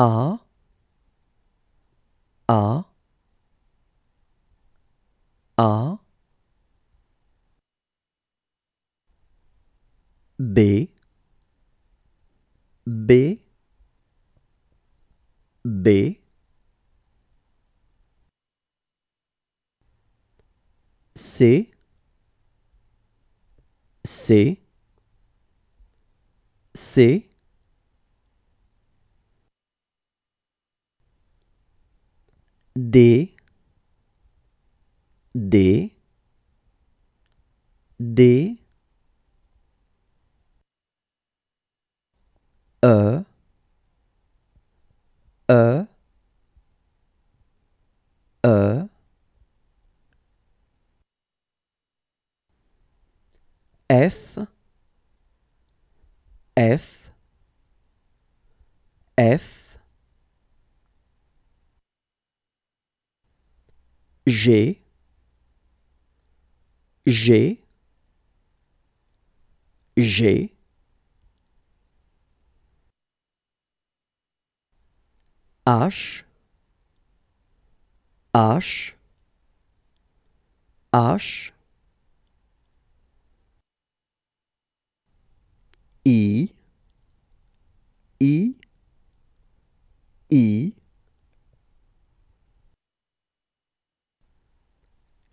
A A A B B B C C C D D D E E E F F F j'ai, j'ai, G, H, H, H, I,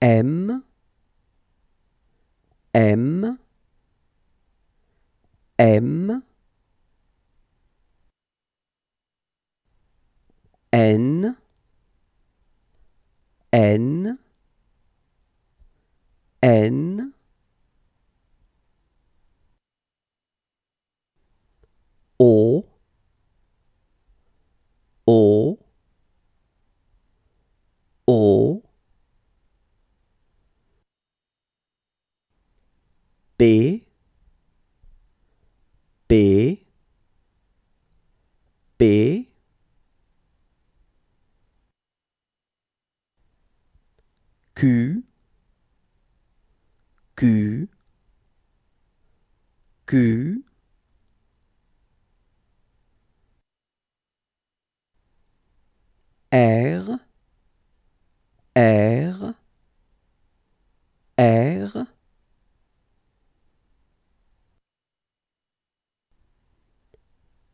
M, M, M, N, N, N, B B B Q Q Q R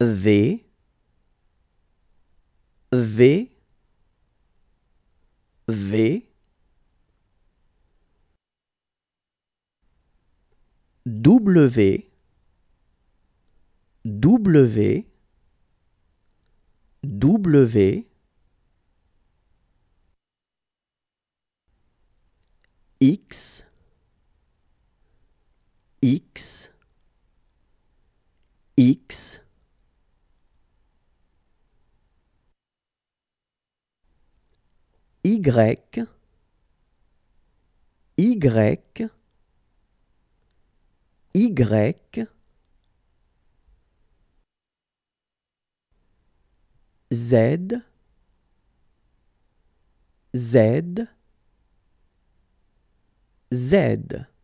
V V V W W W X X X Y, Y, Y, Z, Z, Z.